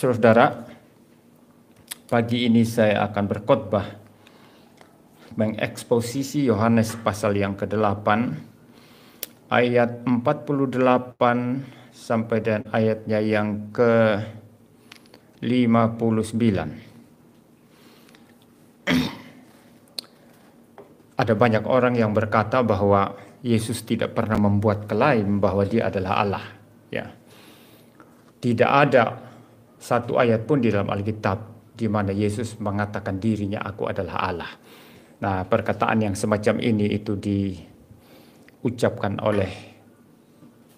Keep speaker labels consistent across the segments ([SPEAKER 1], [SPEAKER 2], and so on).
[SPEAKER 1] Saudara, pagi ini saya akan berkhotbah mengeksposisi Yohanes pasal yang ke-8 ayat 48 sampai dan ayatnya yang ke 59. Ada banyak orang yang berkata bahwa Yesus tidak pernah membuat klaim bahwa dia adalah Allah, ya. Tidak ada satu ayat pun di dalam Alkitab di mana Yesus mengatakan dirinya aku adalah Allah. Nah, perkataan yang semacam ini itu diucapkan oleh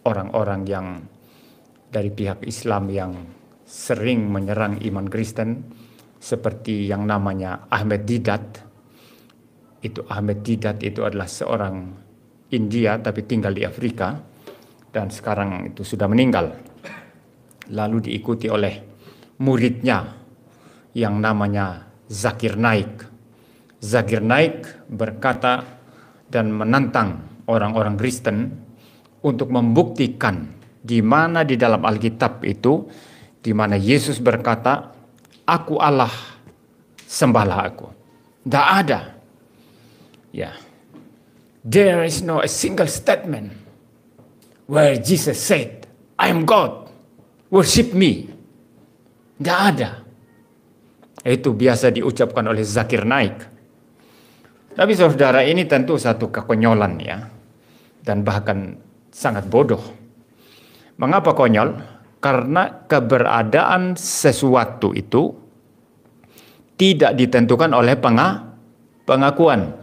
[SPEAKER 1] orang-orang yang dari pihak Islam yang sering menyerang iman Kristen seperti yang namanya Ahmed Didat. Itu Ahmed Didat itu adalah seorang India tapi tinggal di Afrika dan sekarang itu sudah meninggal. Lalu diikuti oleh muridnya yang namanya Zakir Naik. Zakir Naik berkata dan menantang orang-orang Kristen untuk membuktikan di mana di dalam Alkitab itu di mana Yesus berkata, "Aku Allah, sembahlah aku." Tidak ada. Ya. There is no a single statement where Jesus said, "I am God. Worship me." Nggak ada. Itu biasa diucapkan oleh Zakir Naik. Tapi saudara ini tentu satu kekonyolan ya. Dan bahkan sangat bodoh. Mengapa konyol? Karena keberadaan sesuatu itu tidak ditentukan oleh pengakuan.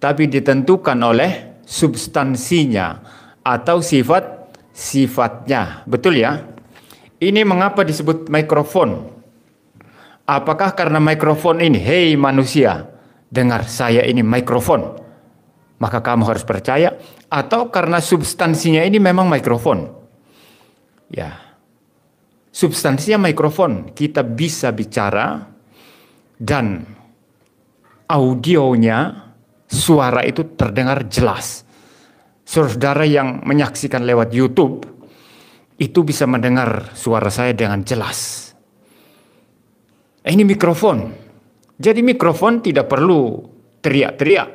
[SPEAKER 1] Tapi ditentukan oleh substansinya atau sifat sifatnya. Betul ya? Ini mengapa disebut mikrofon? Apakah karena mikrofon ini, hei manusia, dengar saya ini mikrofon, maka kamu harus percaya, atau karena substansinya ini memang mikrofon? Ya, substansinya mikrofon, kita bisa bicara dan audionya, suara itu terdengar jelas. Saudara yang menyaksikan lewat YouTube, itu bisa mendengar suara saya dengan jelas. Ini mikrofon. Jadi mikrofon tidak perlu teriak-teriak.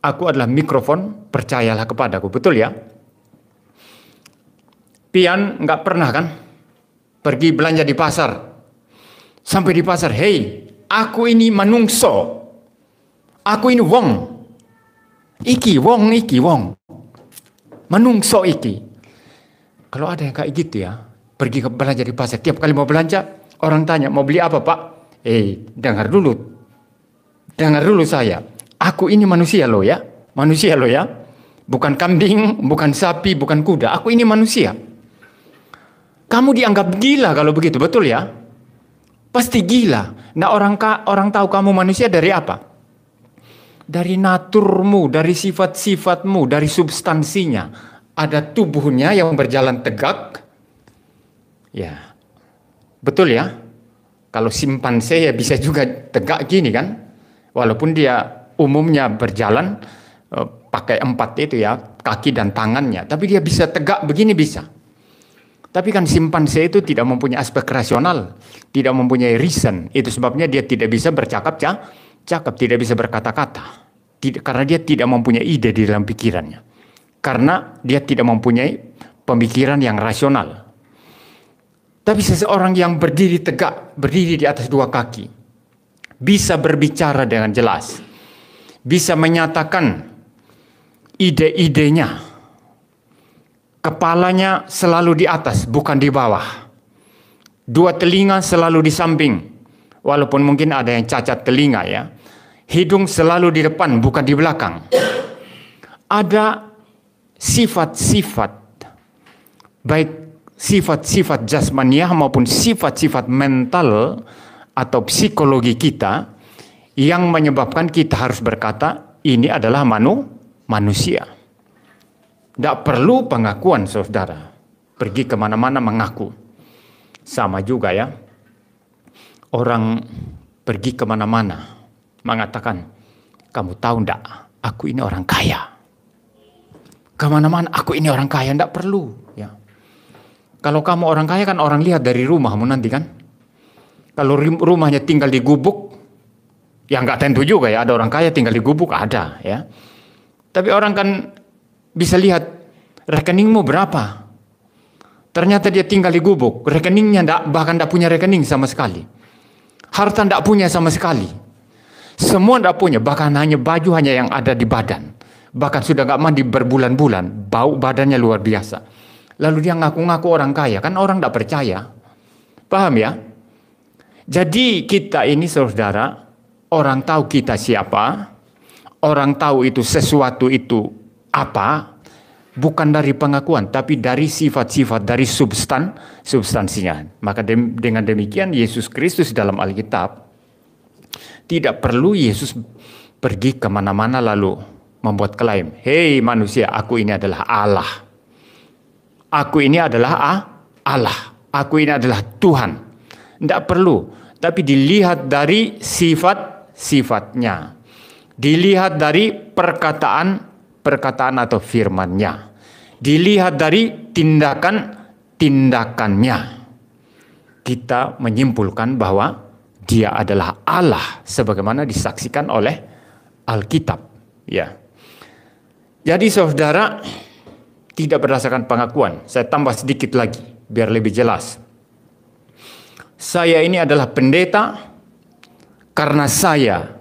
[SPEAKER 1] Aku adalah mikrofon, percayalah kepadaku. Betul ya? Pian nggak pernah kan? Pergi belanja di pasar. Sampai di pasar, hei, aku ini manungso. Aku ini wong. Iki wong, iki wong. Manungso iki. Kalau ada yang kayak gitu ya, pergi ke belanja di pasar, tiap kali mau belanja, orang tanya, mau beli apa pak? Eh, dengar dulu. Dengar dulu saya. Aku ini manusia loh ya. Manusia loh ya. Bukan kambing, bukan sapi, bukan kuda. Aku ini manusia. Kamu dianggap gila kalau begitu, betul ya? Pasti gila. Nah orang ka, orang tahu kamu manusia dari apa? Dari naturmu, dari sifat-sifatmu, dari substansinya ada tubuhnya yang berjalan tegak. Ya, betul ya. Kalau simpanse ya bisa juga tegak gini kan. Walaupun dia umumnya berjalan eh, pakai empat itu ya, kaki dan tangannya. Tapi dia bisa tegak begini bisa. Tapi kan simpanse itu tidak mempunyai aspek rasional, tidak mempunyai reason. Itu sebabnya dia tidak bisa bercakap cakap, tidak bisa berkata-kata. karena dia tidak mempunyai ide di dalam pikirannya karena dia tidak mempunyai pemikiran yang rasional. Tapi seseorang yang berdiri tegak, berdiri di atas dua kaki, bisa berbicara dengan jelas, bisa menyatakan ide-idenya. Kepalanya selalu di atas, bukan di bawah. Dua telinga selalu di samping, walaupun mungkin ada yang cacat telinga ya. Hidung selalu di depan, bukan di belakang. Ada sifat-sifat baik sifat-sifat jasmaniah maupun sifat-sifat mental atau psikologi kita yang menyebabkan kita harus berkata ini adalah manu manusia. Tidak perlu pengakuan saudara. Pergi kemana-mana mengaku. Sama juga ya. Orang pergi kemana-mana mengatakan, kamu tahu tidak aku ini orang kaya kemana-mana aku ini orang kaya ndak perlu ya kalau kamu orang kaya kan orang lihat dari rumahmu nanti kan kalau rumahnya tinggal di gubuk ya nggak tentu juga ya ada orang kaya tinggal di gubuk ada ya tapi orang kan bisa lihat rekeningmu berapa ternyata dia tinggal di gubuk rekeningnya ndak, bahkan ndak punya rekening sama sekali harta ndak punya sama sekali semua ndak punya bahkan hanya baju hanya yang ada di badan bahkan sudah nggak mandi berbulan-bulan, bau badannya luar biasa. Lalu dia ngaku-ngaku orang kaya, kan orang nggak percaya. Paham ya? Jadi kita ini saudara, orang tahu kita siapa, orang tahu itu sesuatu itu apa, bukan dari pengakuan, tapi dari sifat-sifat, dari substan, substansinya. Maka de dengan demikian Yesus Kristus dalam Alkitab, tidak perlu Yesus pergi kemana-mana lalu membuat klaim, "Hei manusia, aku ini adalah Allah. Aku ini adalah ah, Allah. Aku ini adalah Tuhan." Tidak perlu, tapi dilihat dari sifat-sifatnya. Dilihat dari perkataan-perkataan atau Firman-nya, Dilihat dari tindakan-tindakannya. Kita menyimpulkan bahwa dia adalah Allah sebagaimana disaksikan oleh Alkitab. Ya. Jadi saudara tidak berdasarkan pengakuan. Saya tambah sedikit lagi biar lebih jelas. Saya ini adalah pendeta karena saya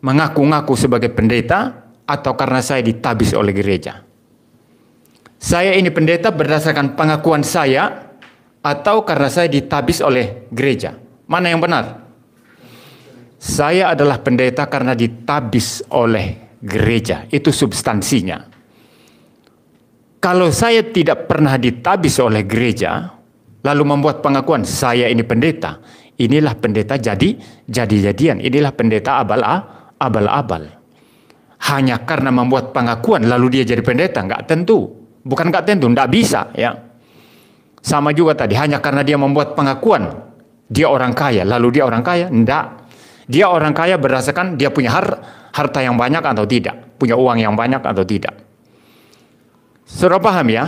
[SPEAKER 1] mengaku-ngaku sebagai pendeta atau karena saya ditabis oleh gereja. Saya ini pendeta berdasarkan pengakuan saya atau karena saya ditabis oleh gereja. Mana yang benar? Saya adalah pendeta karena ditabis oleh gereja. Itu substansinya. Kalau saya tidak pernah ditabis oleh gereja, lalu membuat pengakuan saya ini pendeta, inilah pendeta jadi jadi-jadian, inilah pendeta abal abal-abal. Hanya karena membuat pengakuan lalu dia jadi pendeta, nggak tentu. Bukan nggak tentu, nggak bisa ya. Sama juga tadi, hanya karena dia membuat pengakuan, dia orang kaya, lalu dia orang kaya, enggak. Dia orang kaya berdasarkan dia punya har harta yang banyak atau tidak, punya uang yang banyak atau tidak. Sudah paham ya?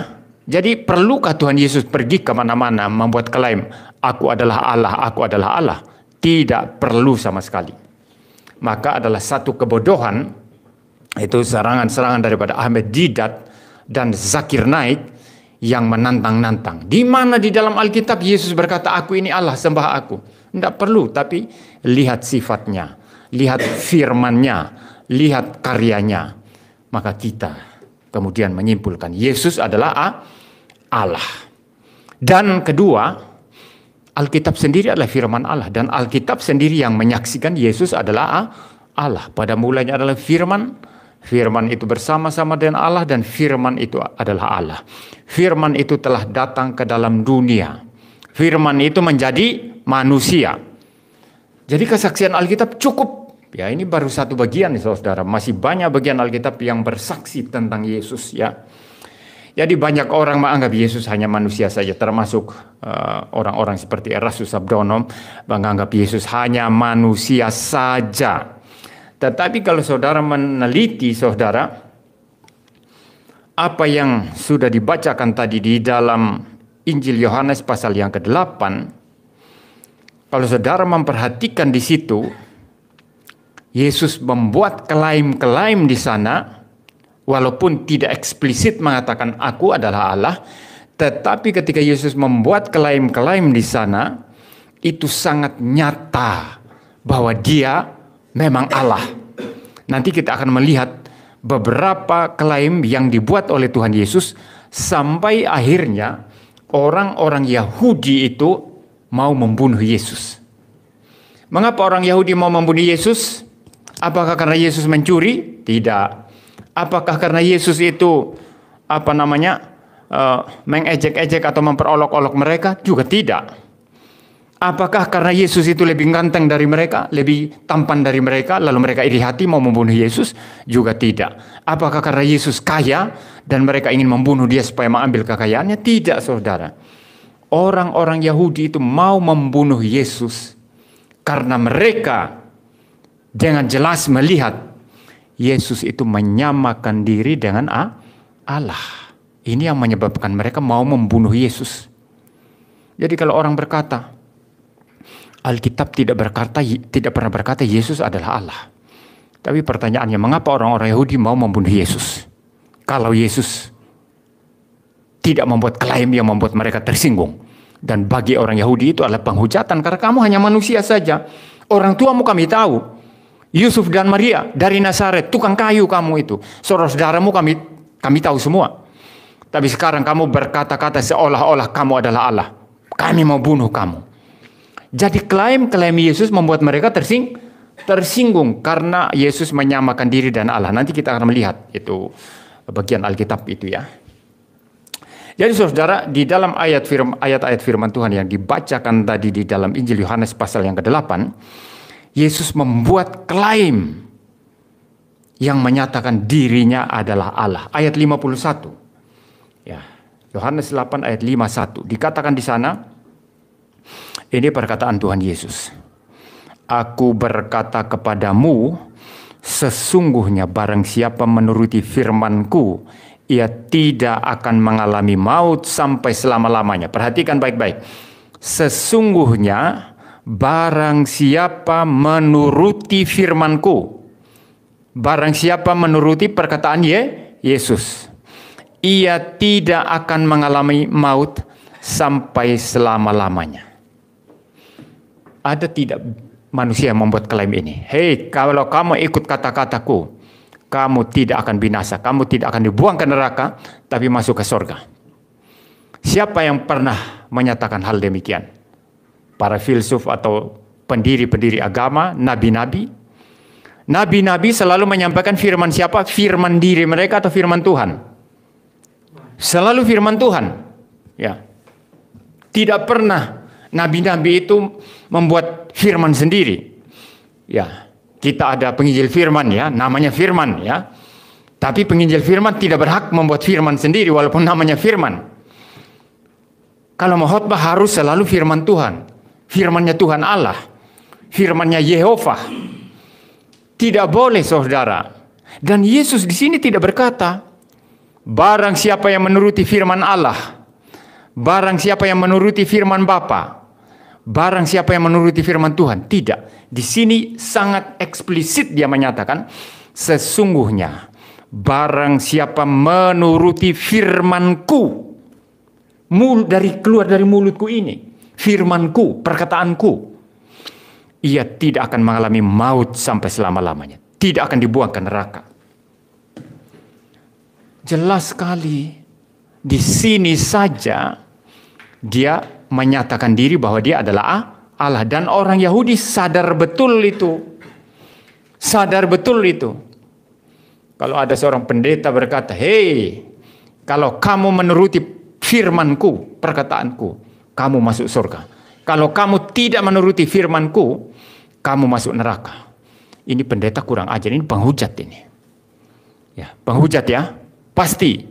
[SPEAKER 1] Jadi perlukah Tuhan Yesus pergi kemana-mana membuat klaim, aku adalah Allah, aku adalah Allah? Tidak perlu sama sekali. Maka adalah satu kebodohan, itu serangan-serangan daripada Ahmed Didat dan Zakir Naik yang menantang-nantang. Di mana di dalam Alkitab Yesus berkata, aku ini Allah, sembah aku. Tidak perlu, tapi lihat sifatnya lihat firmannya, lihat karyanya. Maka kita kemudian menyimpulkan Yesus adalah Allah. Dan kedua, Alkitab sendiri adalah firman Allah dan Alkitab sendiri yang menyaksikan Yesus adalah Allah. Pada mulanya adalah firman, firman itu bersama-sama dengan Allah dan firman itu adalah Allah. Firman itu telah datang ke dalam dunia. Firman itu menjadi manusia. Jadi kesaksian Alkitab cukup Ya, ini baru satu bagian nih Saudara. Masih banyak bagian Alkitab yang bersaksi tentang Yesus ya. Jadi banyak orang menganggap Yesus hanya manusia saja, termasuk eh, orang-orang uh, seperti Erasmus Abdonom menganggap Yesus hanya manusia saja. Tetapi kalau saudara meneliti saudara, apa yang sudah dibacakan tadi di dalam Injil Yohanes pasal yang ke-8, kalau saudara memperhatikan di situ, Yesus membuat klaim-klaim di sana, walaupun tidak eksplisit mengatakan "Aku adalah Allah", tetapi ketika Yesus membuat klaim-klaim di sana, itu sangat nyata bahwa Dia memang Allah. Nanti kita akan melihat beberapa klaim yang dibuat oleh Tuhan Yesus, sampai akhirnya orang-orang Yahudi itu mau membunuh Yesus. Mengapa orang Yahudi mau membunuh Yesus? Apakah karena Yesus mencuri? Tidak. Apakah karena Yesus itu apa namanya uh, mengejek-ejek atau memperolok-olok mereka? Juga tidak. Apakah karena Yesus itu lebih ganteng dari mereka, lebih tampan dari mereka, lalu mereka iri hati mau membunuh Yesus? Juga tidak. Apakah karena Yesus kaya dan mereka ingin membunuh dia supaya mengambil kekayaannya? Tidak, saudara. Orang-orang Yahudi itu mau membunuh Yesus karena mereka dengan jelas melihat Yesus itu menyamakan diri dengan Allah. Ini yang menyebabkan mereka mau membunuh Yesus. Jadi kalau orang berkata Alkitab tidak berkata tidak pernah berkata Yesus adalah Allah. Tapi pertanyaannya mengapa orang-orang Yahudi mau membunuh Yesus? Kalau Yesus tidak membuat klaim yang membuat mereka tersinggung dan bagi orang Yahudi itu adalah penghujatan karena kamu hanya manusia saja. Orang tuamu kami tahu, Yusuf dan Maria dari Nazaret, tukang kayu kamu itu. Saudara-saudaramu kami kami tahu semua. Tapi sekarang kamu berkata-kata seolah-olah kamu adalah Allah. Kami mau bunuh kamu. Jadi klaim-klaim Yesus membuat mereka tersing, tersinggung karena Yesus menyamakan diri dan Allah. Nanti kita akan melihat itu bagian Alkitab itu ya. Jadi saudara, di dalam ayat firman ayat-ayat firman Tuhan yang dibacakan tadi di dalam Injil Yohanes pasal yang ke-8, Yesus membuat klaim yang menyatakan dirinya adalah Allah. Ayat 51. Ya. Yohanes 8 ayat 51. Dikatakan di sana ini perkataan Tuhan Yesus. Aku berkata kepadamu sesungguhnya barang siapa menuruti firmanku ia tidak akan mengalami maut sampai selama-lamanya. Perhatikan baik-baik. Sesungguhnya Barang siapa menuruti firmanku. Barang siapa menuruti perkataan Ye, Yesus. Ia tidak akan mengalami maut sampai selama-lamanya. Ada tidak manusia yang membuat klaim ini? Hei, kalau kamu ikut kata-kataku, kamu tidak akan binasa, kamu tidak akan dibuang ke neraka, tapi masuk ke sorga. Siapa yang pernah menyatakan hal demikian? para filsuf atau pendiri-pendiri agama, nabi-nabi. Nabi-nabi selalu menyampaikan firman siapa? Firman diri mereka atau firman Tuhan? Selalu firman Tuhan. Ya. Tidak pernah nabi-nabi itu membuat firman sendiri. Ya, kita ada penginjil firman ya, namanya firman ya. Tapi penginjil firman tidak berhak membuat firman sendiri walaupun namanya firman. Kalau mau khutbah harus selalu firman Tuhan firmannya Tuhan Allah, firmannya Yehova. Tidak boleh saudara. Dan Yesus di sini tidak berkata, barang siapa yang menuruti firman Allah, barang siapa yang menuruti firman Bapa, barang siapa yang menuruti firman Tuhan. Tidak. Di sini sangat eksplisit dia menyatakan, sesungguhnya barang siapa menuruti firmanku, mul dari keluar dari mulutku ini firmanku, perkataanku. Ia tidak akan mengalami maut sampai selama-lamanya. Tidak akan dibuang ke neraka. Jelas sekali di sini saja dia menyatakan diri bahwa dia adalah Allah dan orang Yahudi sadar betul itu. Sadar betul itu. Kalau ada seorang pendeta berkata, "Hei, kalau kamu menuruti firmanku, perkataanku, kamu masuk surga. Kalau kamu tidak menuruti firmanku, kamu masuk neraka. Ini pendeta kurang ajar, ini penghujat ini. Ya, penghujat ya. Pasti.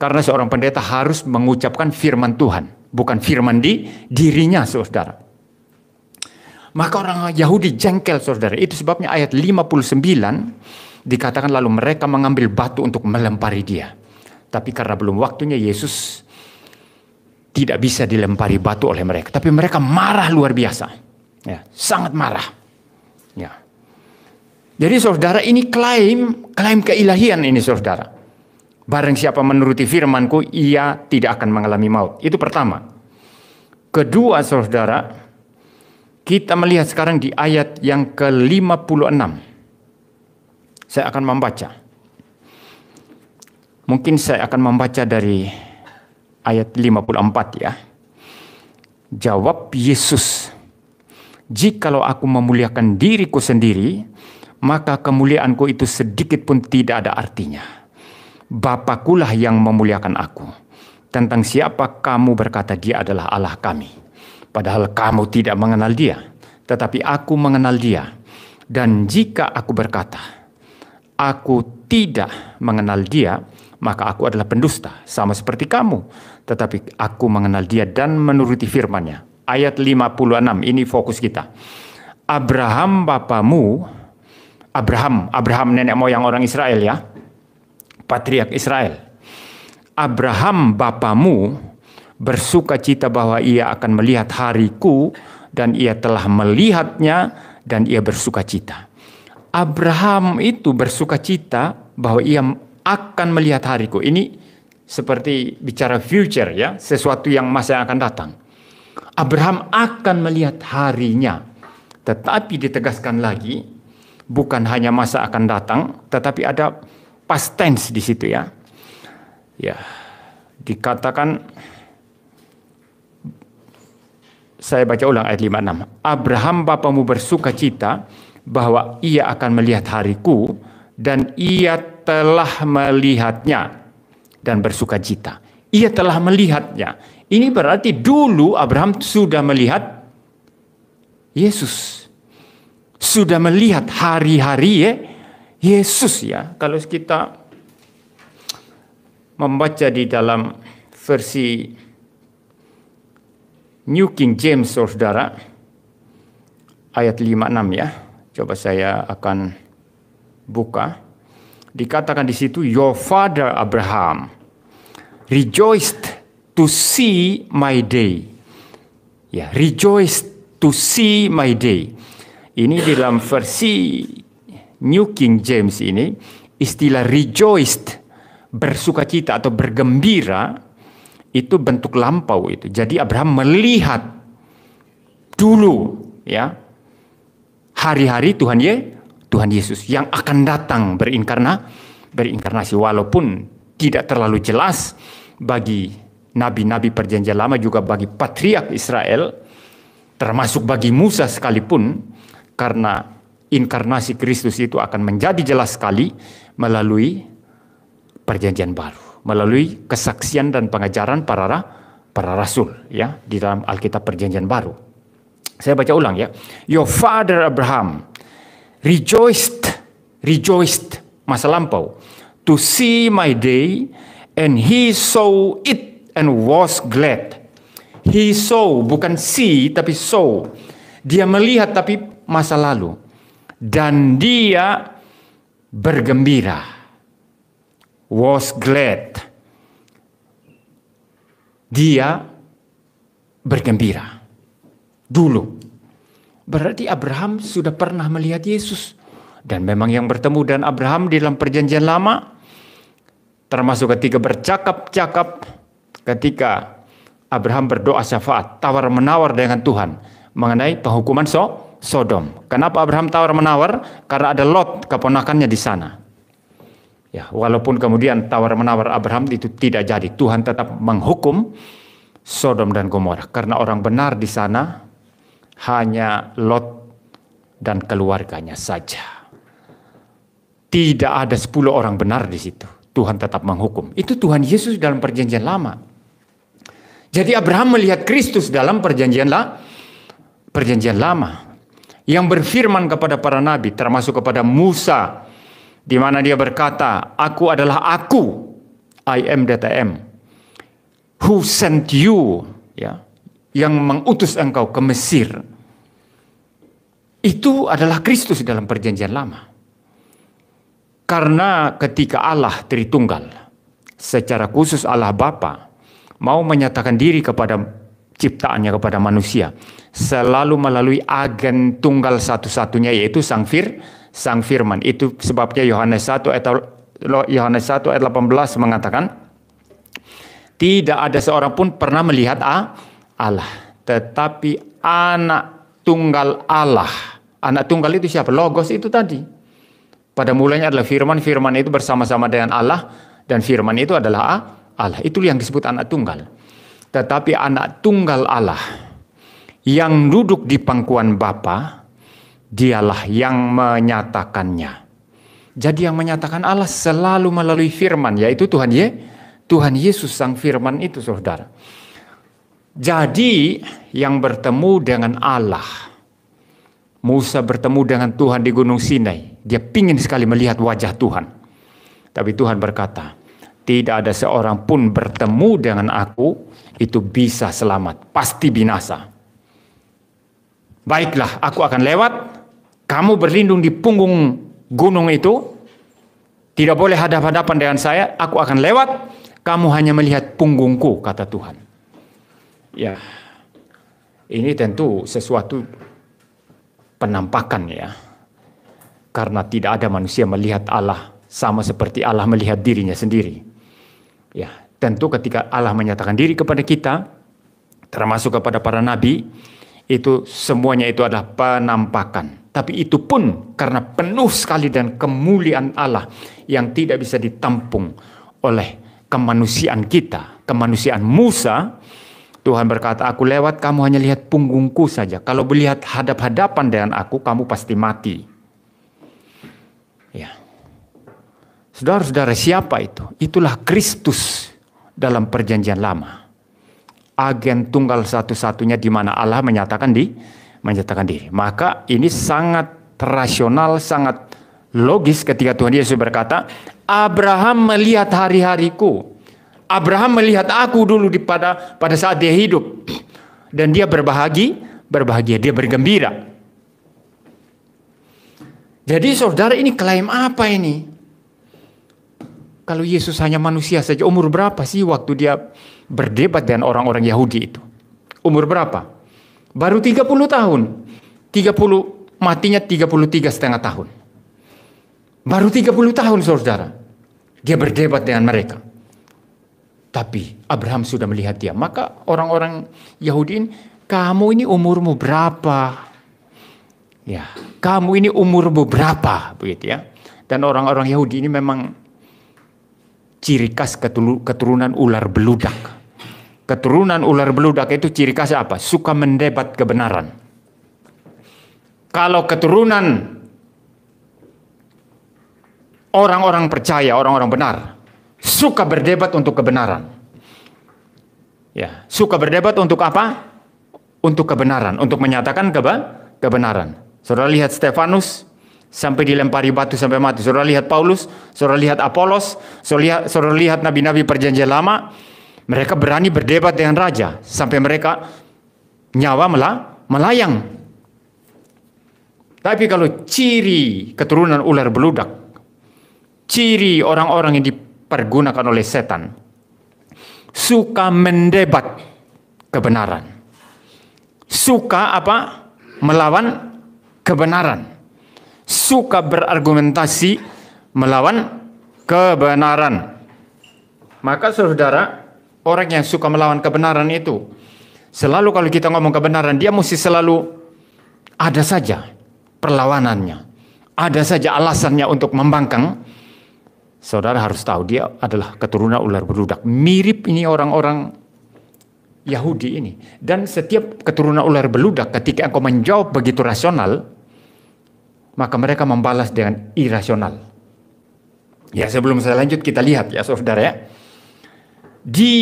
[SPEAKER 1] Karena seorang pendeta harus mengucapkan firman Tuhan, bukan firman di dirinya Saudara. Maka orang Yahudi jengkel Saudara. Itu sebabnya ayat 59 dikatakan lalu mereka mengambil batu untuk melempari dia. Tapi karena belum waktunya Yesus tidak bisa dilempari batu oleh mereka, tapi mereka marah luar biasa, ya, sangat marah. Ya. Jadi saudara ini klaim klaim keilahian ini saudara. Barang siapa menuruti firmanku, ia tidak akan mengalami maut. Itu pertama. Kedua saudara, kita melihat sekarang di ayat yang ke-56. Saya akan membaca. Mungkin saya akan membaca dari ayat 54 ya. Jawab Yesus, "Jikalau aku memuliakan diriku sendiri, maka kemuliaanku itu sedikit pun tidak ada artinya. Bapakulah yang memuliakan aku. Tentang siapa kamu berkata dia adalah Allah kami, padahal kamu tidak mengenal dia, tetapi aku mengenal dia. Dan jika aku berkata, aku tidak mengenal dia, maka aku adalah pendusta, sama seperti kamu. Tetapi aku mengenal dia dan menuruti firmannya. Ayat 56, ini fokus kita. Abraham bapamu, Abraham, Abraham nenek moyang orang Israel ya, patriak Israel. Abraham bapamu bersuka cita bahwa ia akan melihat hariku dan ia telah melihatnya dan ia bersuka cita. Abraham itu bersuka cita bahwa ia akan melihat hariku. Ini seperti bicara future ya, sesuatu yang masa yang akan datang. Abraham akan melihat harinya. Tetapi ditegaskan lagi, bukan hanya masa akan datang, tetapi ada past tense di situ ya. Ya, dikatakan saya baca ulang ayat 56. Abraham bapamu bersuka cita bahwa ia akan melihat hariku dan ia telah melihatnya dan bersuka cita. Ia telah melihatnya. Ini berarti dulu Abraham sudah melihat Yesus. Sudah melihat hari-hari ya Yesus ya. Kalau kita membaca di dalam versi New King James Saudara ayat 56 ya. Coba saya akan buka dikatakan di situ your father Abraham rejoiced to see my day. Ya, rejoiced to see my day. Ini di dalam versi New King James ini istilah rejoiced bersukacita atau bergembira itu bentuk lampau itu. Jadi Abraham melihat dulu ya hari-hari Tuhan ya Tuhan Yesus yang akan datang berinkarna berinkarnasi walaupun tidak terlalu jelas bagi nabi-nabi perjanjian lama juga bagi patriark Israel termasuk bagi Musa sekalipun karena inkarnasi Kristus itu akan menjadi jelas sekali melalui perjanjian baru melalui kesaksian dan pengajaran para para rasul ya di dalam Alkitab perjanjian baru saya baca ulang ya your father Abraham rejoiced, rejoiced masa lampau, to see my day, and he saw it and was glad. He saw, bukan see, tapi saw. Dia melihat tapi masa lalu. Dan dia bergembira. Was glad. Dia bergembira. Dulu Berarti Abraham sudah pernah melihat Yesus. Dan memang yang bertemu dengan Abraham di dalam perjanjian lama, termasuk ketika bercakap-cakap, ketika Abraham berdoa syafaat, tawar-menawar dengan Tuhan mengenai penghukuman so Sodom. Kenapa Abraham tawar-menawar? Karena ada Lot keponakannya di sana. Ya, walaupun kemudian tawar-menawar Abraham itu tidak jadi, Tuhan tetap menghukum Sodom dan Gomorrah karena orang benar di sana hanya Lot dan keluarganya saja. Tidak ada 10 orang benar di situ. Tuhan tetap menghukum. Itu Tuhan Yesus dalam perjanjian lama. Jadi Abraham melihat Kristus dalam perjanjian lama. Perjanjian lama yang berfirman kepada para nabi termasuk kepada Musa di mana dia berkata, "Aku adalah aku. I am that I am. Who sent you?" ya, yang mengutus engkau ke Mesir itu adalah Kristus dalam perjanjian lama. Karena ketika Allah Tritunggal, secara khusus Allah Bapa mau menyatakan diri kepada ciptaannya kepada manusia selalu melalui agen tunggal satu-satunya yaitu Sang Fir, Sang Firman. Itu sebabnya Yohanes 1 ayat Yohanes 1 ayat 18 mengatakan tidak ada seorang pun pernah melihat Allah, tetapi anak tunggal Allah. Anak tunggal itu siapa? Logos itu tadi. Pada mulanya adalah firman, firman itu bersama-sama dengan Allah dan firman itu adalah Allah. Itu yang disebut anak tunggal. Tetapi anak tunggal Allah yang duduk di pangkuan Bapa, dialah yang menyatakannya. Jadi yang menyatakan Allah selalu melalui firman, yaitu Tuhan Ye, Tuhan Yesus sang firman itu saudara. Jadi yang bertemu dengan Allah, Musa bertemu dengan Tuhan di Gunung Sinai. Dia pingin sekali melihat wajah Tuhan. Tapi Tuhan berkata, tidak ada seorang pun bertemu dengan aku itu bisa selamat, pasti binasa. Baiklah, aku akan lewat. Kamu berlindung di punggung gunung itu. Tidak boleh hadap-hadapan dengan saya. Aku akan lewat. Kamu hanya melihat punggungku, kata Tuhan. Ya, ini tentu sesuatu penampakan ya. Karena tidak ada manusia melihat Allah sama seperti Allah melihat dirinya sendiri. Ya, tentu ketika Allah menyatakan diri kepada kita, termasuk kepada para nabi, itu semuanya itu adalah penampakan. Tapi itu pun karena penuh sekali dan kemuliaan Allah yang tidak bisa ditampung oleh kemanusiaan kita, kemanusiaan Musa Tuhan berkata, aku lewat kamu hanya lihat punggungku saja. Kalau melihat hadap-hadapan dengan aku, kamu pasti mati. Ya. Saudara-saudara, siapa itu? Itulah Kristus dalam perjanjian lama. Agen tunggal satu-satunya di mana Allah menyatakan di menyatakan diri. Maka ini sangat rasional, sangat logis ketika Tuhan Yesus berkata, "Abraham melihat hari-hariku." Abraham melihat aku dulu di pada pada saat dia hidup dan dia berbahagi, berbahagia, dia bergembira. Jadi saudara ini klaim apa ini? Kalau Yesus hanya manusia saja, umur berapa sih waktu dia berdebat dengan orang-orang Yahudi itu? Umur berapa? Baru 30 tahun. 30 matinya 33 setengah tahun. Baru 30 tahun saudara. Dia berdebat dengan mereka. Tapi Abraham sudah melihat dia. Maka orang-orang Yahudi ini, kamu ini umurmu berapa? Ya, kamu ini umurmu berapa? Begitu ya. Dan orang-orang Yahudi ini memang ciri khas keturunan ular beludak. Keturunan ular beludak itu ciri khas apa? Suka mendebat kebenaran. Kalau keturunan orang-orang percaya, orang-orang benar, Suka berdebat untuk kebenaran. Ya, suka berdebat untuk apa? Untuk kebenaran, untuk menyatakan keba kebenaran. Saudara lihat Stefanus sampai dilempari batu sampai mati. Saudara lihat Paulus, saudara lihat Apolos, saudara lihat, lihat nabi-nabi perjanjian lama, mereka berani berdebat dengan raja sampai mereka nyawa melah, melayang. Tapi kalau ciri keturunan ular beludak, ciri orang-orang yang di dipergunakan oleh setan. Suka mendebat kebenaran. Suka apa? Melawan kebenaran. Suka berargumentasi melawan kebenaran. Maka saudara, orang yang suka melawan kebenaran itu selalu kalau kita ngomong kebenaran, dia mesti selalu ada saja perlawanannya. Ada saja alasannya untuk membangkang Saudara harus tahu dia adalah keturunan ular berludak Mirip ini orang-orang Yahudi ini. Dan setiap keturunan ular berludak ketika engkau menjawab begitu rasional, maka mereka membalas dengan irasional. Ya sebelum saya lanjut kita lihat ya saudara ya. Di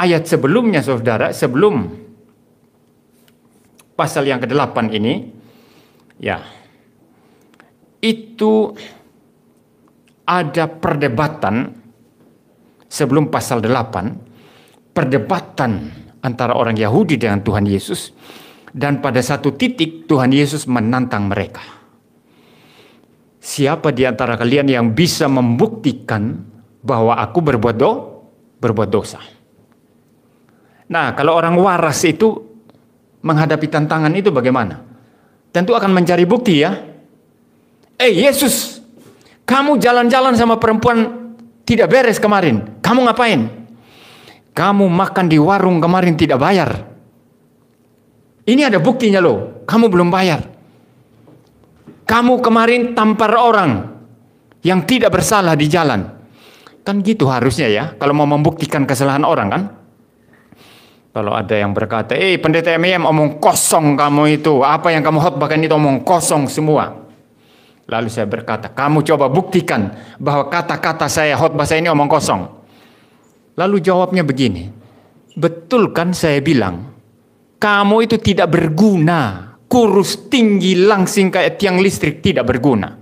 [SPEAKER 1] ayat sebelumnya saudara, sebelum pasal yang ke-8 ini, ya, itu ada perdebatan sebelum pasal 8, perdebatan antara orang Yahudi dengan Tuhan Yesus dan pada satu titik Tuhan Yesus menantang mereka. Siapa di antara kalian yang bisa membuktikan bahwa aku berbuat do, berbuat dosa? Nah, kalau orang waras itu menghadapi tantangan itu bagaimana? Tentu akan mencari bukti ya. Eh, Yesus, kamu jalan-jalan sama perempuan tidak beres kemarin. Kamu ngapain? Kamu makan di warung kemarin tidak bayar. Ini ada buktinya loh. Kamu belum bayar. Kamu kemarin tampar orang yang tidak bersalah di jalan. Kan gitu harusnya ya, kalau mau membuktikan kesalahan orang kan. Kalau ada yang berkata, eh pendeta MIM omong kosong kamu itu, apa yang kamu bahkan itu omong kosong semua. Lalu saya berkata, kamu coba buktikan bahwa kata-kata saya khutbah saya ini omong kosong. Lalu jawabnya begini, betul kan saya bilang, kamu itu tidak berguna, kurus tinggi langsing kayak tiang listrik tidak berguna.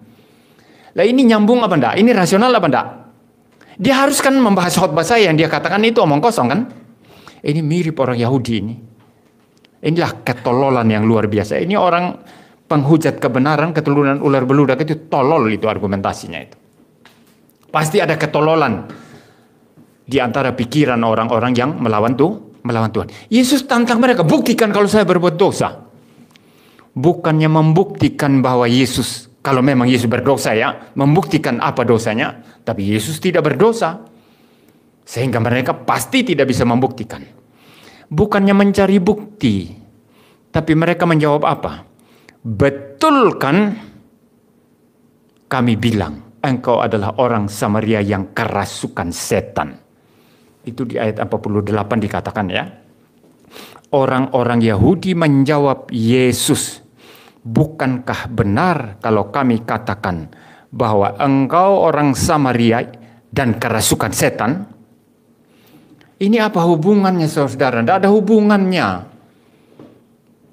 [SPEAKER 1] Lah ini nyambung apa enggak? Ini rasional apa enggak? Dia harus kan membahas khutbah saya yang dia katakan itu omong kosong kan? Ini mirip orang Yahudi ini. Inilah ketololan yang luar biasa. Ini orang penghujat kebenaran keturunan ular beludak itu tolol itu argumentasinya itu. Pasti ada ketololan di antara pikiran orang-orang yang melawan tuh melawan Tuhan. Yesus tantang mereka, buktikan kalau saya berbuat dosa. Bukannya membuktikan bahwa Yesus, kalau memang Yesus berdosa ya, membuktikan apa dosanya, tapi Yesus tidak berdosa. Sehingga mereka pasti tidak bisa membuktikan. Bukannya mencari bukti, tapi mereka menjawab apa? betulkan kami bilang engkau adalah orang Samaria yang kerasukan setan. Itu di ayat 48 dikatakan ya. Orang-orang Yahudi menjawab Yesus, bukankah benar kalau kami katakan bahwa engkau orang Samaria dan kerasukan setan? Ini apa hubungannya saudara? Tidak ada hubungannya.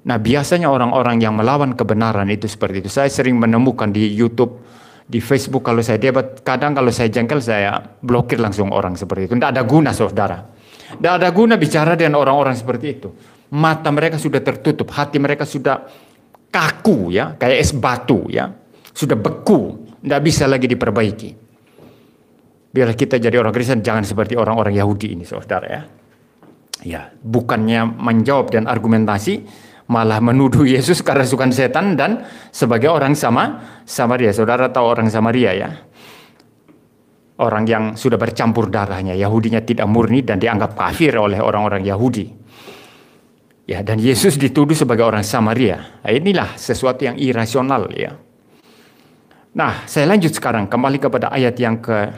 [SPEAKER 1] Nah, biasanya orang-orang yang melawan kebenaran itu seperti itu. Saya sering menemukan di YouTube, di Facebook kalau saya debat, kadang kalau saya jengkel saya blokir langsung orang seperti itu. Tidak ada guna, saudara. Tidak ada guna bicara dengan orang-orang seperti itu. Mata mereka sudah tertutup, hati mereka sudah kaku ya, kayak es batu ya. Sudah beku, tidak bisa lagi diperbaiki. Biar kita jadi orang Kristen jangan seperti orang-orang Yahudi ini, saudara ya. Ya, bukannya menjawab dan argumentasi, malah menuduh Yesus kerasukan setan dan sebagai orang sama Samaria. Saudara tahu orang Samaria ya? Orang yang sudah bercampur darahnya, Yahudinya tidak murni dan dianggap kafir oleh orang-orang Yahudi. Ya, dan Yesus dituduh sebagai orang Samaria. Nah, inilah sesuatu yang irasional ya. Nah, saya lanjut sekarang kembali kepada ayat yang ke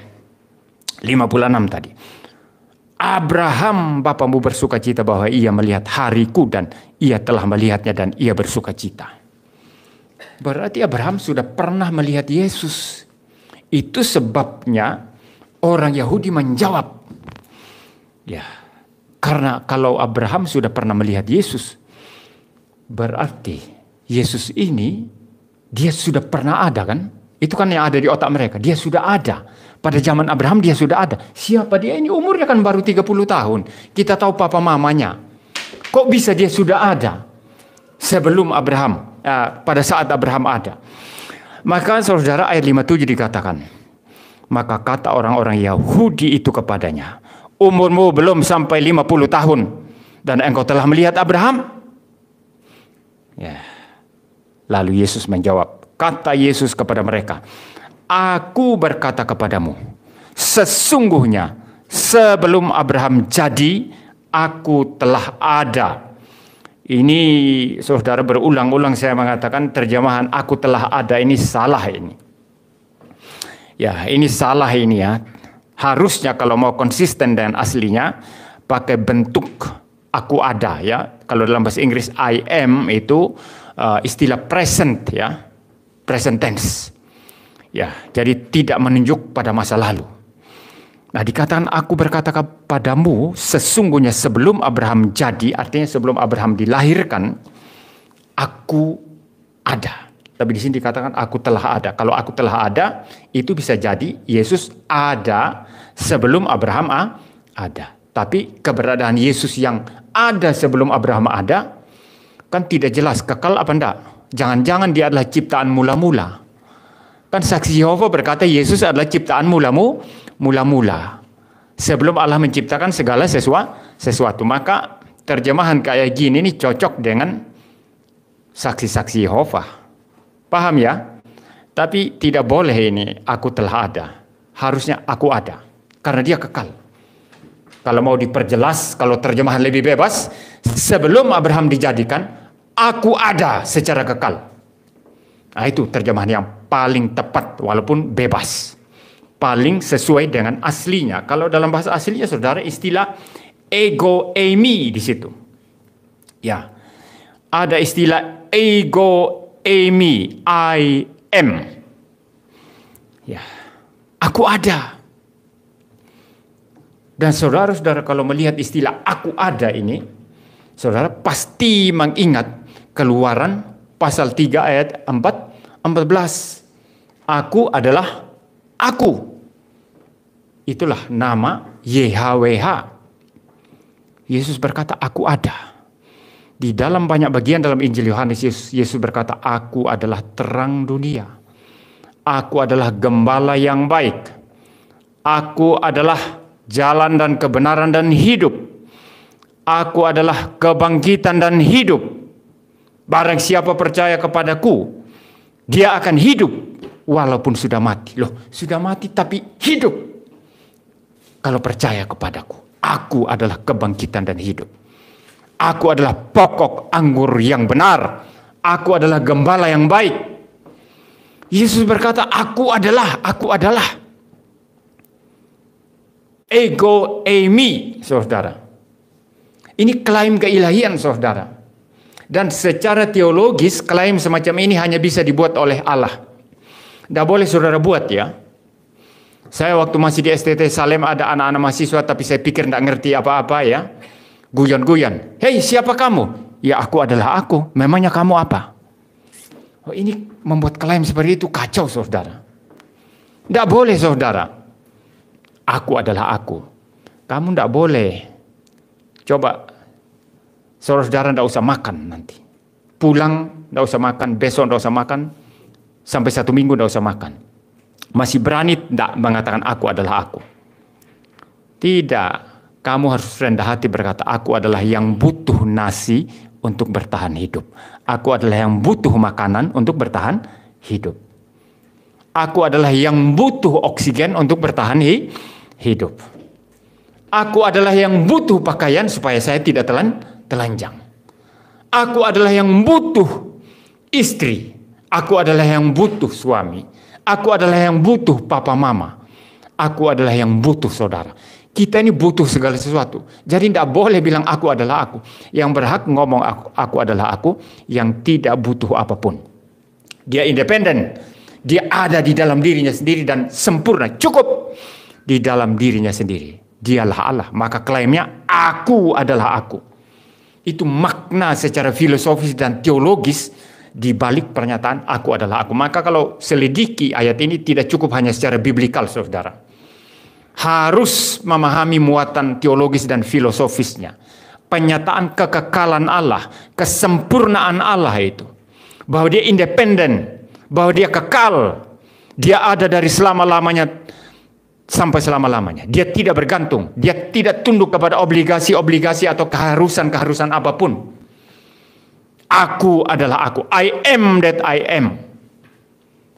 [SPEAKER 1] 56 tadi. Abraham bapamu bersuka cita bahwa ia melihat hariku dan ia telah melihatnya dan ia bersuka cita. Berarti Abraham sudah pernah melihat Yesus. Itu sebabnya orang Yahudi menjawab. Ya, karena kalau Abraham sudah pernah melihat Yesus, berarti Yesus ini dia sudah pernah ada kan? Itu kan yang ada di otak mereka. Dia sudah ada pada zaman Abraham dia sudah ada. Siapa dia ini? Umurnya kan baru 30 tahun. Kita tahu papa mamanya. Kok bisa dia sudah ada? Sebelum Abraham, eh, pada saat Abraham ada. Maka saudara ayat 57 dikatakan. Maka kata orang-orang Yahudi itu kepadanya. Umurmu belum sampai 50 tahun. Dan engkau telah melihat Abraham? Ya. Lalu Yesus menjawab. Kata Yesus kepada mereka. Aku berkata kepadamu, sesungguhnya sebelum Abraham jadi, aku telah ada. Ini saudara berulang-ulang saya mengatakan terjemahan aku telah ada ini salah ini. Ya, ini salah ini ya. Harusnya kalau mau konsisten dengan aslinya pakai bentuk aku ada ya. Kalau dalam bahasa Inggris I am itu uh, istilah present ya. Present tense. Ya, jadi tidak menunjuk pada masa lalu. Nah, dikatakan aku berkata kepadamu sesungguhnya sebelum Abraham jadi, artinya sebelum Abraham dilahirkan, aku ada. Tapi di sini dikatakan aku telah ada. Kalau aku telah ada, itu bisa jadi Yesus ada sebelum Abraham ada. Tapi keberadaan Yesus yang ada sebelum Abraham ada, kan tidak jelas kekal apa enggak. Jangan-jangan dia adalah ciptaan mula-mula. Kan saksi Yehova berkata Yesus adalah ciptaan mulamu mula-mula. Sebelum Allah menciptakan segala sesuatu, sesuatu. maka terjemahan kayak gini ini cocok dengan saksi-saksi Yehova. Paham ya? Tapi tidak boleh ini aku telah ada. Harusnya aku ada. Karena dia kekal. Kalau mau diperjelas, kalau terjemahan lebih bebas, sebelum Abraham dijadikan, aku ada secara kekal. Nah, itu terjemahan yang paling tepat walaupun bebas. Paling sesuai dengan aslinya. Kalau dalam bahasa aslinya Saudara istilah ego emi di situ. Ya. Ada istilah ego emi I am. Ya. Aku ada. Dan saudara-saudara kalau melihat istilah aku ada ini, saudara pasti mengingat keluaran pasal 3 ayat 4 14. Aku adalah aku. Itulah nama YHWH. Yesus berkata aku ada. Di dalam banyak bagian dalam Injil Yohanes Yesus, Yesus berkata aku adalah terang dunia. Aku adalah gembala yang baik. Aku adalah jalan dan kebenaran dan hidup. Aku adalah kebangkitan dan hidup Barang siapa percaya kepadaku, dia akan hidup walaupun sudah mati. Loh, sudah mati tapi hidup. Kalau percaya kepadaku, aku adalah kebangkitan dan hidup. Aku adalah pokok anggur yang benar. Aku adalah gembala yang baik. Yesus berkata, "Aku adalah, aku adalah." Ego Amy, saudara. Ini klaim keilahian, saudara. Dan secara teologis klaim semacam ini hanya bisa dibuat oleh Allah. Tidak boleh saudara buat ya. Saya waktu masih di STT Salem ada anak-anak mahasiswa tapi saya pikir tidak ngerti apa-apa ya. Guyon-guyon. Hei siapa kamu? Ya aku adalah aku. Memangnya kamu apa? Oh, ini membuat klaim seperti itu kacau saudara. Tidak boleh saudara. Aku adalah aku. Kamu tidak boleh. Coba Saudara-saudara tidak usah makan nanti. Pulang tidak usah makan, besok tidak usah makan, sampai satu minggu tidak usah makan. Masih berani tidak mengatakan aku adalah aku. Tidak, kamu harus rendah hati berkata aku adalah yang butuh nasi untuk bertahan hidup. Aku adalah yang butuh makanan untuk bertahan hidup. Aku adalah yang butuh oksigen untuk bertahan hidup. Aku adalah yang butuh pakaian supaya saya tidak telan telanjang. Aku adalah yang butuh istri. Aku adalah yang butuh suami. Aku adalah yang butuh papa mama. Aku adalah yang butuh saudara. Kita ini butuh segala sesuatu. Jadi tidak boleh bilang aku adalah aku. Yang berhak ngomong aku, aku adalah aku yang tidak butuh apapun. Dia independen. Dia ada di dalam dirinya sendiri dan sempurna. Cukup di dalam dirinya sendiri. Dialah Allah. Maka klaimnya aku adalah aku. Itu makna secara filosofis dan teologis di balik pernyataan aku adalah aku. Maka kalau selidiki ayat ini tidak cukup hanya secara biblikal Saudara. Harus memahami muatan teologis dan filosofisnya. Penyataan kekekalan Allah, kesempurnaan Allah itu. Bahwa dia independen, bahwa dia kekal, dia ada dari selama-lamanya sampai selama-lamanya. Dia tidak bergantung, dia tidak tunduk kepada obligasi-obligasi atau keharusan-keharusan apapun. Aku adalah aku. I am that I am.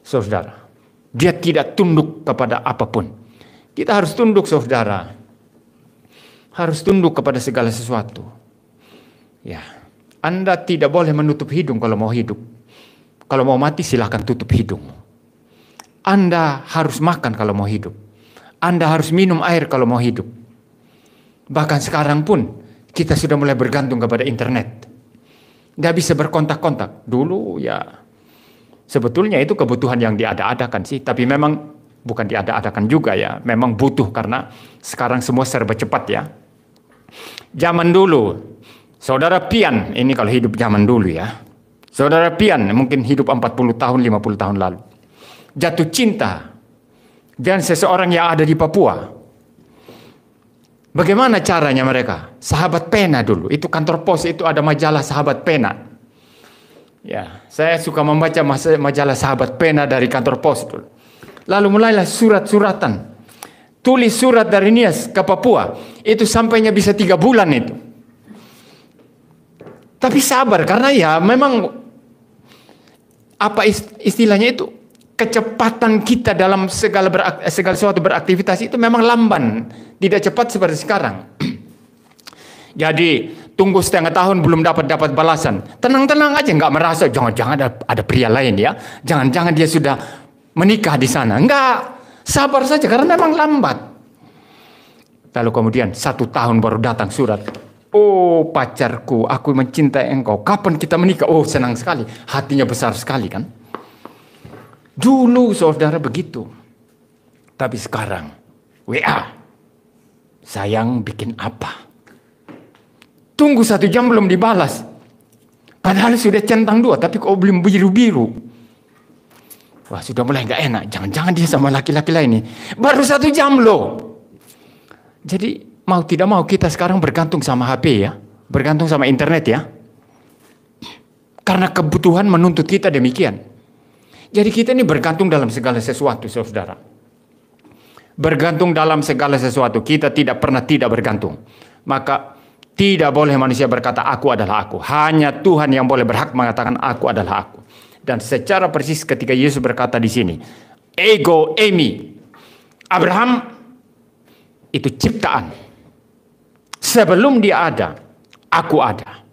[SPEAKER 1] Saudara, dia tidak tunduk kepada apapun. Kita harus tunduk, saudara. Harus tunduk kepada segala sesuatu. Ya, Anda tidak boleh menutup hidung kalau mau hidup. Kalau mau mati silahkan tutup hidung. Anda harus makan kalau mau hidup. Anda harus minum air kalau mau hidup. Bahkan sekarang pun kita sudah mulai bergantung kepada internet. Tidak bisa berkontak-kontak. Dulu ya sebetulnya itu kebutuhan yang diada-adakan sih. Tapi memang bukan diada-adakan juga ya. Memang butuh karena sekarang semua serba cepat ya. Zaman dulu, saudara Pian, ini kalau hidup zaman dulu ya. Saudara Pian mungkin hidup 40 tahun, 50 tahun lalu. Jatuh cinta dan seseorang yang ada di Papua. Bagaimana caranya mereka? Sahabat pena dulu. Itu kantor pos itu ada majalah sahabat pena. Ya, saya suka membaca majalah sahabat pena dari kantor pos dulu. Lalu mulailah surat-suratan. Tulis surat dari Nias ke Papua. Itu sampainya bisa tiga bulan itu. Tapi sabar karena ya memang apa istilahnya itu kecepatan kita dalam segala berak, eh, segala sesuatu beraktivitas itu memang lamban, tidak cepat seperti sekarang. Jadi tunggu setengah tahun belum dapat dapat balasan. Tenang-tenang aja nggak merasa jangan-jangan ada, ada pria lain ya. Jangan-jangan dia sudah menikah di sana. Enggak. Sabar saja karena memang lambat. Lalu kemudian satu tahun baru datang surat. Oh pacarku, aku mencintai engkau. Kapan kita menikah? Oh senang sekali. Hatinya besar sekali kan. Dulu saudara begitu. Tapi sekarang WA. Sayang bikin apa? Tunggu satu jam belum dibalas. Padahal sudah centang dua tapi kok belum biru-biru. Wah sudah mulai nggak enak. Jangan-jangan dia sama laki-laki lain ini? Baru satu jam loh. Jadi mau tidak mau kita sekarang bergantung sama HP ya. Bergantung sama internet ya. Karena kebutuhan menuntut kita demikian. Jadi kita ini bergantung dalam segala sesuatu, saudara. Bergantung dalam segala sesuatu. Kita tidak pernah tidak bergantung. Maka tidak boleh manusia berkata aku adalah aku. Hanya Tuhan yang boleh berhak mengatakan aku adalah aku. Dan secara persis ketika Yesus berkata di sini, ego emi. Abraham itu ciptaan. Sebelum dia ada, aku ada.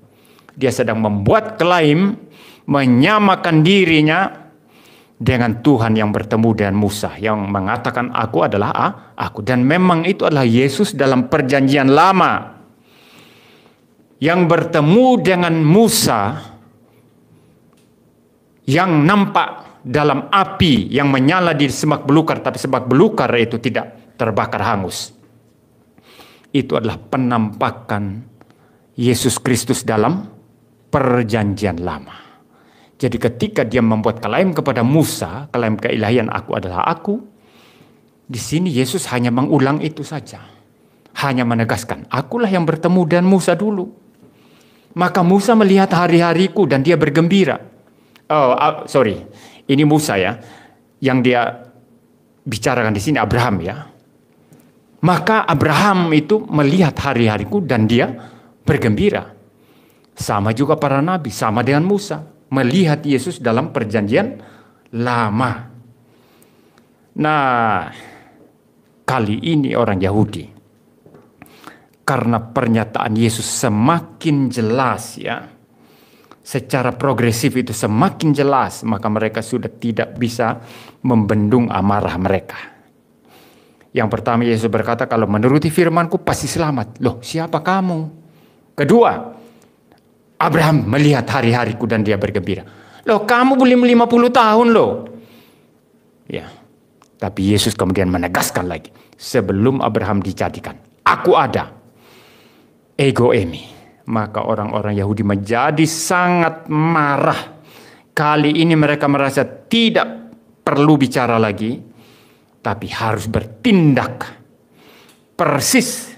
[SPEAKER 1] Dia sedang membuat klaim menyamakan dirinya dengan Tuhan yang bertemu dengan Musa yang mengatakan aku adalah ah, aku dan memang itu adalah Yesus dalam perjanjian lama yang bertemu dengan Musa yang nampak dalam api yang menyala di semak belukar tapi semak belukar itu tidak terbakar hangus itu adalah penampakan Yesus Kristus dalam perjanjian lama jadi ketika dia membuat klaim kepada Musa, klaim keilahian aku adalah aku, di sini Yesus hanya mengulang itu saja. Hanya menegaskan, akulah yang bertemu dan Musa dulu. Maka Musa melihat hari-hariku dan dia bergembira. Oh, uh, sorry, ini Musa ya, yang dia bicarakan di sini Abraham ya. Maka Abraham itu melihat hari-hariku dan dia bergembira. Sama juga para nabi, sama dengan Musa melihat Yesus dalam perjanjian lama. Nah, kali ini orang Yahudi karena pernyataan Yesus semakin jelas ya secara progresif itu semakin jelas maka mereka sudah tidak bisa membendung amarah mereka yang pertama Yesus berkata kalau menuruti firmanku pasti selamat loh siapa kamu kedua Abraham melihat hari-hariku dan dia bergembira. Loh kamu belum 50 tahun loh. Ya. Tapi Yesus kemudian menegaskan lagi. Sebelum Abraham dijadikan. Aku ada. Ego emi. Maka orang-orang Yahudi menjadi sangat marah. Kali ini mereka merasa tidak perlu bicara lagi. Tapi harus bertindak. Persis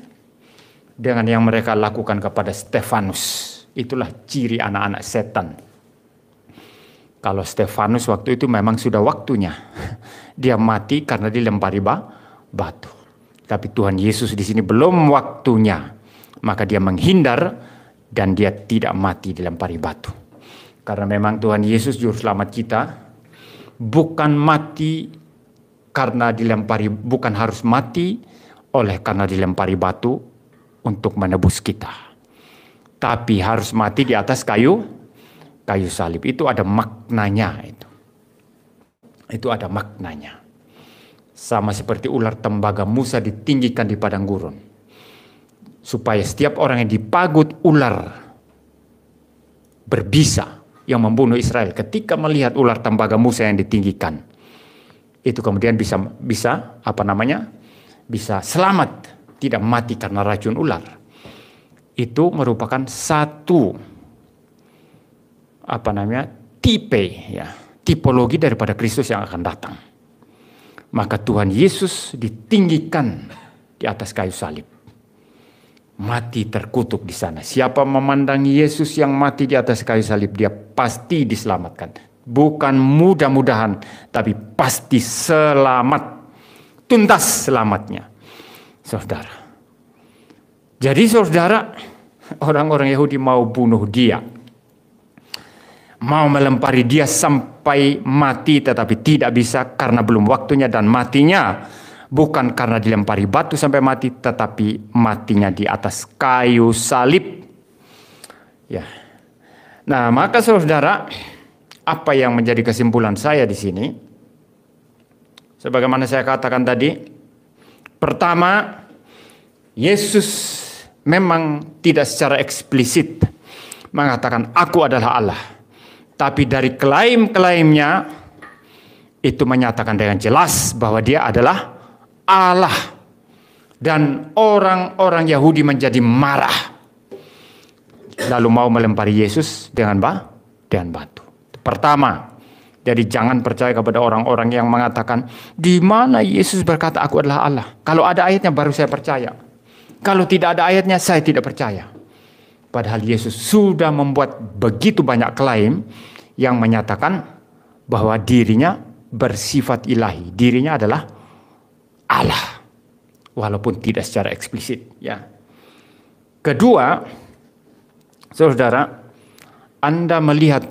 [SPEAKER 1] dengan yang mereka lakukan kepada Stefanus Itulah ciri anak-anak setan. Kalau Stefanus waktu itu memang sudah waktunya. Dia mati karena dilempari batu. Tapi Tuhan Yesus di sini belum waktunya. Maka dia menghindar dan dia tidak mati dilempari batu. Karena memang Tuhan Yesus juru selamat kita bukan mati karena dilempari bukan harus mati oleh karena dilempari batu untuk menebus kita tapi harus mati di atas kayu kayu salib. Itu ada maknanya itu. Itu ada maknanya. Sama seperti ular tembaga Musa ditinggikan di padang gurun. Supaya setiap orang yang dipagut ular berbisa yang membunuh Israel ketika melihat ular tembaga Musa yang ditinggikan itu kemudian bisa bisa apa namanya bisa selamat tidak mati karena racun ular itu merupakan satu apa namanya tipe ya tipologi daripada Kristus yang akan datang. Maka Tuhan Yesus ditinggikan di atas kayu salib. Mati terkutuk di sana. Siapa memandang Yesus yang mati di atas kayu salib, dia pasti diselamatkan. Bukan mudah-mudahan, tapi pasti selamat. Tuntas selamatnya. Saudara. Jadi saudara, orang-orang Yahudi mau bunuh dia. Mau melempari dia sampai mati tetapi tidak bisa karena belum waktunya dan matinya bukan karena dilempari batu sampai mati tetapi matinya di atas kayu salib. Ya. Nah, maka Saudara, apa yang menjadi kesimpulan saya di sini? Sebagaimana saya katakan tadi, pertama Yesus memang tidak secara eksplisit mengatakan aku adalah Allah. Tapi dari klaim-klaimnya itu menyatakan dengan jelas bahwa dia adalah Allah. Dan orang-orang Yahudi menjadi marah. Lalu mau melempari Yesus dengan bah dengan batu. Pertama, jadi jangan percaya kepada orang-orang yang mengatakan di mana Yesus berkata aku adalah Allah. Kalau ada ayatnya baru saya percaya. Kalau tidak ada ayatnya, saya tidak percaya. Padahal Yesus sudah membuat begitu banyak klaim yang menyatakan bahwa dirinya bersifat ilahi. Dirinya adalah Allah. Walaupun tidak secara eksplisit, ya. Kedua, Saudara, Anda melihat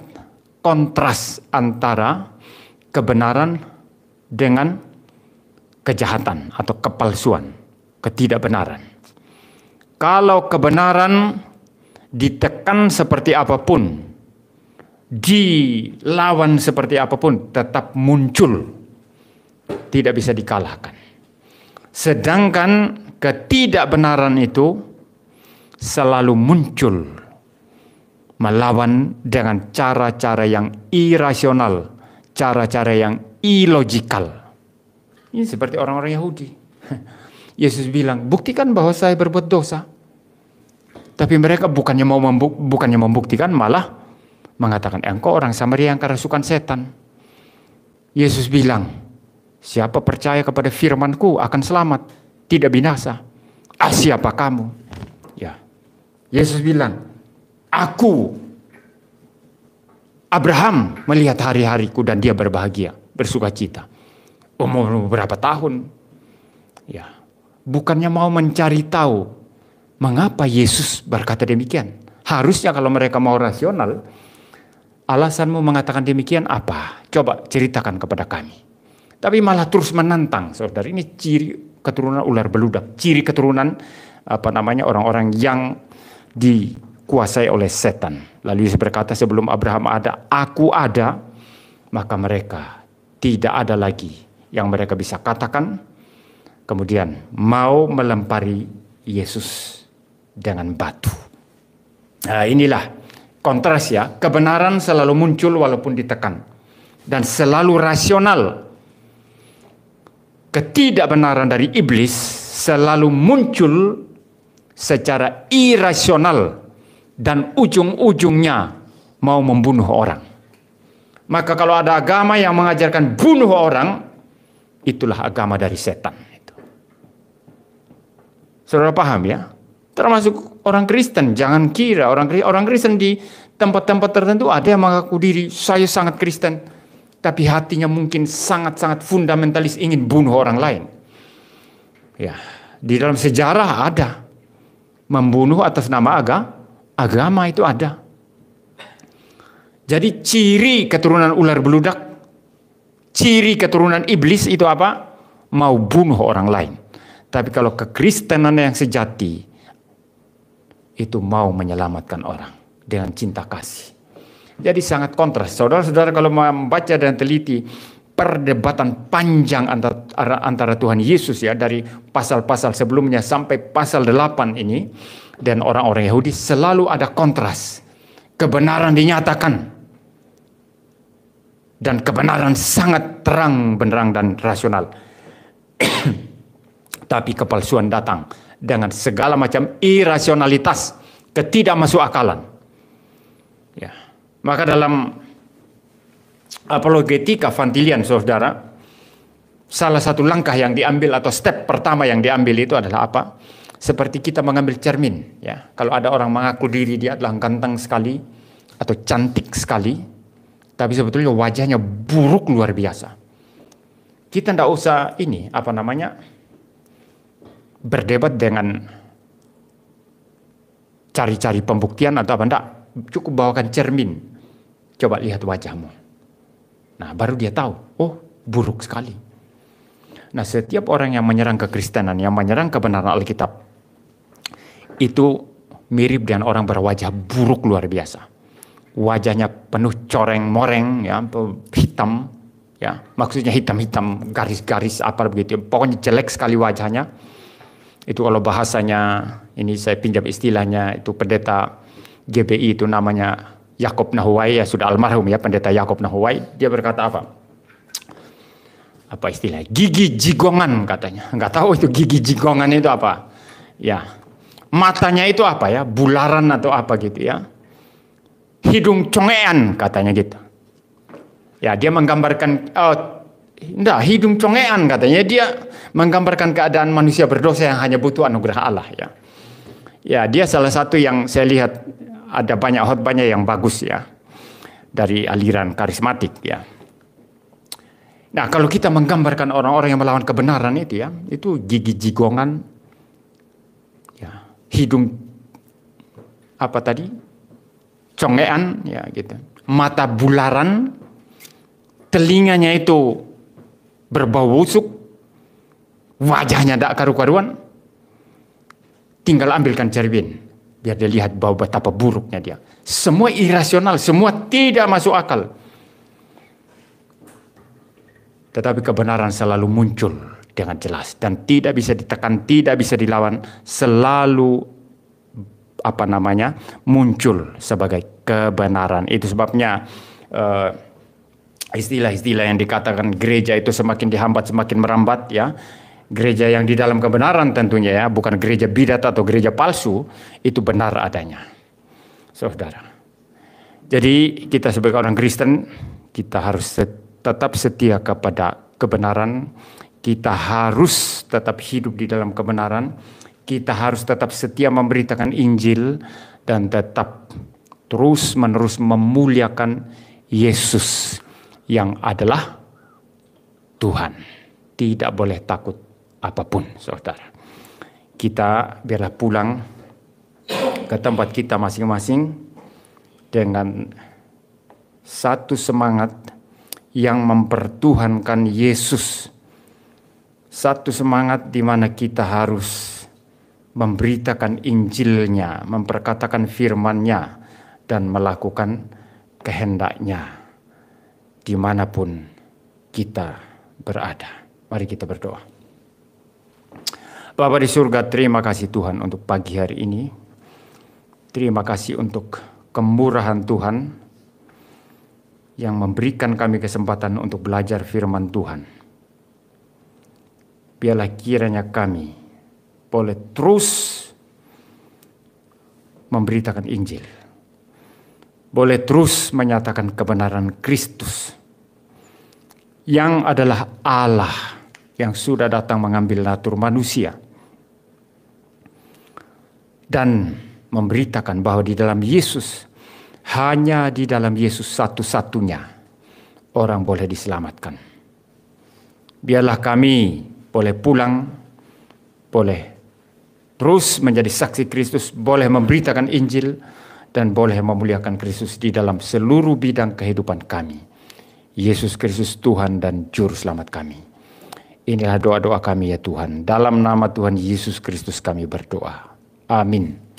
[SPEAKER 1] kontras antara kebenaran dengan kejahatan atau kepalsuan, ketidakbenaran kalau kebenaran ditekan seperti apapun, dilawan seperti apapun, tetap muncul, tidak bisa dikalahkan. Sedangkan ketidakbenaran itu selalu muncul melawan dengan cara-cara yang irasional, cara-cara yang ilogikal. Ini seperti orang-orang Yahudi. Yesus bilang, buktikan bahwa saya berbuat dosa. Tapi mereka bukannya mau membuk, bukannya membuktikan, malah mengatakan, engkau orang Samaria yang kerasukan setan. Yesus bilang, siapa percaya kepada firmanku akan selamat, tidak binasa. Ah siapa kamu? Ya. Yesus bilang, aku Abraham melihat hari-hariku dan dia berbahagia, bersuka cita. Umur berapa tahun? Ya bukannya mau mencari tahu mengapa Yesus berkata demikian. Harusnya kalau mereka mau rasional, alasanmu mengatakan demikian apa? Coba ceritakan kepada kami. Tapi malah terus menantang, saudara. Ini ciri keturunan ular beludak, ciri keturunan apa namanya orang-orang yang dikuasai oleh setan. Lalu Yesus berkata sebelum Abraham ada, aku ada, maka mereka tidak ada lagi yang mereka bisa katakan kemudian mau melempari Yesus dengan batu. Nah, inilah kontras ya, kebenaran selalu muncul walaupun ditekan dan selalu rasional. Ketidakbenaran dari iblis selalu muncul secara irasional dan ujung-ujungnya mau membunuh orang. Maka kalau ada agama yang mengajarkan bunuh orang, itulah agama dari setan. Saudara paham ya? Termasuk orang Kristen, jangan kira orang orang Kristen di tempat-tempat tertentu ada yang mengaku diri saya sangat Kristen, tapi hatinya mungkin sangat-sangat fundamentalis ingin bunuh orang lain. Ya, di dalam sejarah ada membunuh atas nama agama, agama itu ada. Jadi ciri keturunan ular beludak, ciri keturunan iblis itu apa? Mau bunuh orang lain. Tapi kalau kekristenan yang sejati itu mau menyelamatkan orang dengan cinta kasih. Jadi sangat kontras. Saudara-saudara kalau membaca dan teliti perdebatan panjang antara, antara Tuhan Yesus ya dari pasal-pasal sebelumnya sampai pasal 8 ini dan orang-orang Yahudi selalu ada kontras. Kebenaran dinyatakan dan kebenaran sangat terang benderang dan rasional. tapi kepalsuan datang dengan segala macam irasionalitas, ketidakmasuk akalan. Ya. Maka dalam apologetika Fantilian, saudara, salah satu langkah yang diambil atau step pertama yang diambil itu adalah apa? Seperti kita mengambil cermin, ya. Kalau ada orang mengaku diri dia adalah ganteng sekali atau cantik sekali, tapi sebetulnya wajahnya buruk luar biasa. Kita tidak usah ini apa namanya berdebat dengan cari-cari pembuktian atau apa enggak. Cukup bawakan cermin. Coba lihat wajahmu. Nah, baru dia tahu, oh, buruk sekali. Nah, setiap orang yang menyerang kekristenan, yang menyerang kebenaran Alkitab, itu mirip dengan orang berwajah buruk luar biasa. Wajahnya penuh coreng-moreng, ya, hitam, ya, maksudnya hitam-hitam, garis-garis apa begitu. Pokoknya jelek sekali wajahnya itu kalau bahasanya ini saya pinjam istilahnya itu pendeta GBI itu namanya Yakob Nahuwai ya sudah almarhum ya pendeta Yakob Nahuwai dia berkata apa apa istilah gigi jigongan katanya nggak tahu itu gigi jigongan itu apa ya matanya itu apa ya bularan atau apa gitu ya hidung congean katanya gitu ya dia menggambarkan oh, tidak, hidung congean katanya. Ya, dia menggambarkan keadaan manusia berdosa yang hanya butuh anugerah Allah ya. Ya, dia salah satu yang saya lihat ada banyak khotbahnya yang bagus ya dari aliran karismatik ya. Nah, kalau kita menggambarkan orang-orang yang melawan kebenaran itu ya, itu gigi jigongan ya, hidung apa tadi? congean ya gitu. Mata bularan telinganya itu berbau busuk, wajahnya tidak karu-karuan, tinggal ambilkan cermin biar dia lihat bau betapa buruknya dia. Semua irasional, semua tidak masuk akal. Tetapi kebenaran selalu muncul dengan jelas dan tidak bisa ditekan, tidak bisa dilawan, selalu apa namanya muncul sebagai kebenaran. Itu sebabnya uh, istilah-istilah yang dikatakan gereja itu semakin dihambat semakin merambat ya gereja yang di dalam kebenaran tentunya ya bukan gereja bidat atau gereja palsu itu benar adanya saudara jadi kita sebagai orang Kristen kita harus tetap setia kepada kebenaran kita harus tetap hidup di dalam kebenaran kita harus tetap setia memberitakan Injil dan tetap terus menerus memuliakan Yesus yang adalah Tuhan. Tidak boleh takut apapun, saudara. Kita biarlah pulang ke tempat kita masing-masing dengan satu semangat yang mempertuhankan Yesus. Satu semangat di mana kita harus memberitakan Injilnya, memperkatakan firman-Nya, dan melakukan kehendaknya dimanapun kita berada. Mari kita berdoa. Bapa di surga, terima kasih Tuhan untuk pagi hari ini. Terima kasih untuk kemurahan Tuhan yang memberikan kami kesempatan untuk belajar firman Tuhan. Biarlah kiranya kami boleh terus memberitakan Injil boleh terus menyatakan kebenaran Kristus yang adalah Allah yang sudah datang mengambil natur manusia dan memberitakan bahwa di dalam Yesus hanya di dalam Yesus satu-satunya orang boleh diselamatkan. Biarlah kami boleh pulang, boleh terus menjadi saksi Kristus, boleh memberitakan Injil, dan boleh memuliakan Kristus di dalam seluruh bidang kehidupan kami. Yesus Kristus Tuhan dan Juru Selamat kami. Inilah doa-doa kami ya Tuhan. Dalam nama Tuhan Yesus Kristus kami berdoa. Amin.